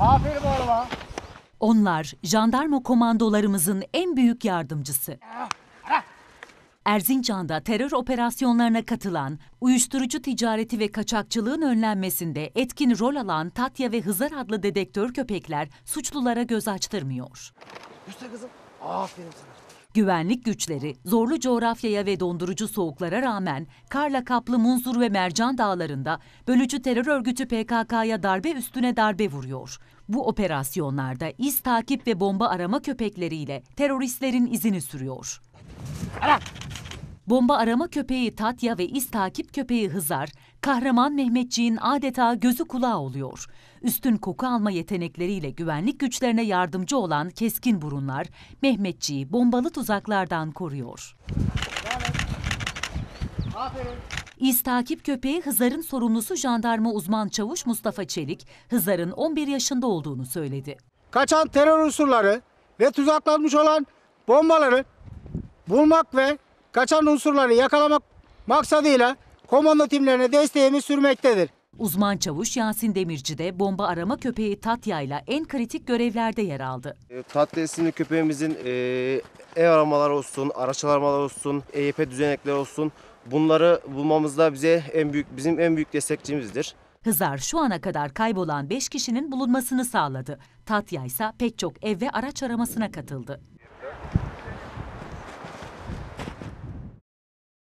Aferin oğluma. Onlar jandarma komandolarımızın en büyük yardımcısı. Erzincan'da terör operasyonlarına katılan, uyuşturucu ticareti ve kaçakçılığın önlenmesinde etkin rol alan Tatya ve Hızar adlı dedektör köpekler suçlulara göz açtırmıyor. Üste kızım. Aferin sana. Güvenlik güçleri zorlu coğrafyaya ve dondurucu soğuklara rağmen karla kaplı Munzur ve Mercan dağlarında bölücü terör örgütü PKK'ya darbe üstüne darbe vuruyor. Bu operasyonlarda iz takip ve bomba arama köpekleriyle teröristlerin izini sürüyor. Ara! bomba arama köpeği Tatya ve iz takip köpeği Hızar, kahraman Mehmetçiğin adeta gözü kulağı oluyor. Üstün koku alma yetenekleriyle güvenlik güçlerine yardımcı olan keskin burunlar Mehmetçiği bombalı tuzaklardan koruyor. İz takip köpeği Hızar'ın sorumlusu jandarma uzman çavuş Mustafa Çelik, Hızar'ın 11 yaşında olduğunu söyledi. Kaçan terör unsurları ve tuzaklanmış olan bombaları bulmak ve kaçan unsurları yakalamak maksadıyla komando timlerine desteğimiz sürmektedir. Uzman çavuş Yasin Demirci de bomba arama köpeği Tatya ile en kritik görevlerde yer aldı. E, Tatya isimli köpeğimizin e, ev aramalar olsun, araç aramalar olsun, EYP düzenekleri olsun bunları bulmamız da bize en büyük bizim en büyük destekçimizdir. Hızar şu ana kadar kaybolan 5 kişinin bulunmasını sağladı. Tatya ise pek çok ev ve araç aramasına katıldı.